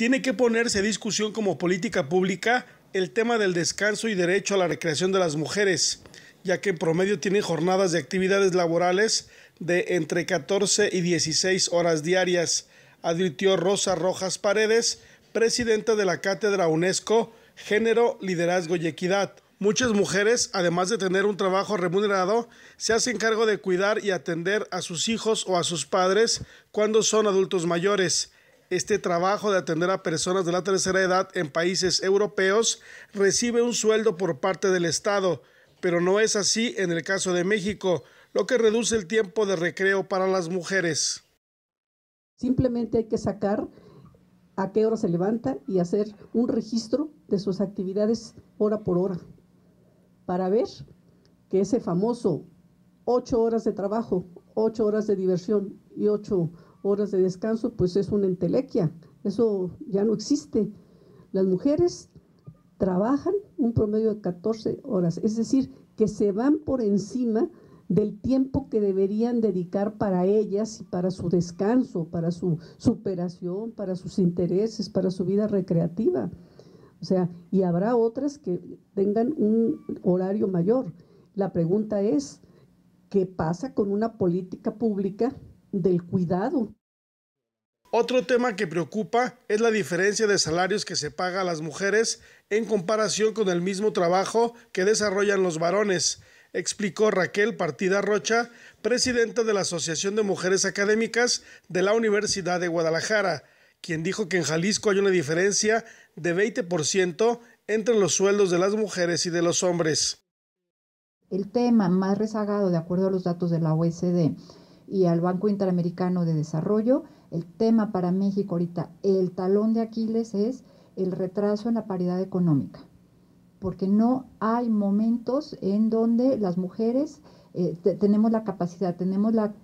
tiene que ponerse a discusión como política pública el tema del descanso y derecho a la recreación de las mujeres, ya que en promedio tienen jornadas de actividades laborales de entre 14 y 16 horas diarias, advirtió Rosa Rojas Paredes, presidenta de la Cátedra UNESCO Género, Liderazgo y Equidad. Muchas mujeres, además de tener un trabajo remunerado, se hacen cargo de cuidar y atender a sus hijos o a sus padres cuando son adultos mayores este trabajo de atender a personas de la tercera edad en países europeos recibe un sueldo por parte del Estado, pero no es así en el caso de México, lo que reduce el tiempo de recreo para las mujeres. Simplemente hay que sacar a qué hora se levanta y hacer un registro de sus actividades hora por hora para ver que ese famoso ocho horas de trabajo, ocho horas de diversión y ocho horas de descanso, pues es una entelequia. Eso ya no existe. Las mujeres trabajan un promedio de 14 horas, es decir, que se van por encima del tiempo que deberían dedicar para ellas y para su descanso, para su superación, para sus intereses, para su vida recreativa. O sea, y habrá otras que tengan un horario mayor. La pregunta es, ¿qué pasa con una política pública del cuidado. Otro tema que preocupa es la diferencia de salarios que se paga a las mujeres en comparación con el mismo trabajo que desarrollan los varones, explicó Raquel Partida Rocha, presidenta de la Asociación de Mujeres Académicas de la Universidad de Guadalajara, quien dijo que en Jalisco hay una diferencia de 20% entre los sueldos de las mujeres y de los hombres. El tema más rezagado, de acuerdo a los datos de la OECD, y al Banco Interamericano de Desarrollo. El tema para México ahorita, el talón de Aquiles es el retraso en la paridad económica, porque no hay momentos en donde las mujeres eh, tenemos la capacidad, tenemos la,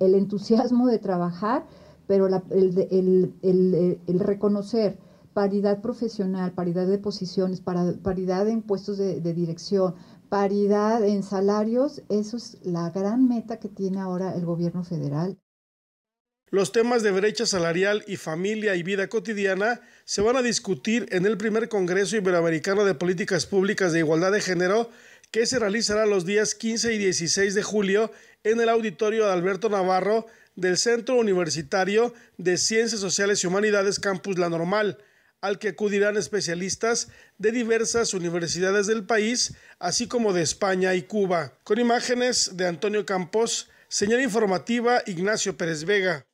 el entusiasmo de trabajar, pero el, el, el reconocer paridad profesional, paridad de posiciones, paridad en puestos de, dirección, paridad en salarios, eso es la gran meta que tiene ahora el gobierno federal. Los temas de brecha salarial y familia y vida cotidiana se van a discutir en el primer Congreso Iberoamericano de Políticas Públicas de Igualdad de Género que se realizará los días 15 y 16 de julio en el auditorio de Alberto Navarro del Centro Universitario de Ciencias Sociales y Humanidades Campus La Normal al que acudirán especialistas de diversas universidades del país, así como de España y Cuba. Con imágenes de Antonio Campos, señal informativa Ignacio Pérez Vega.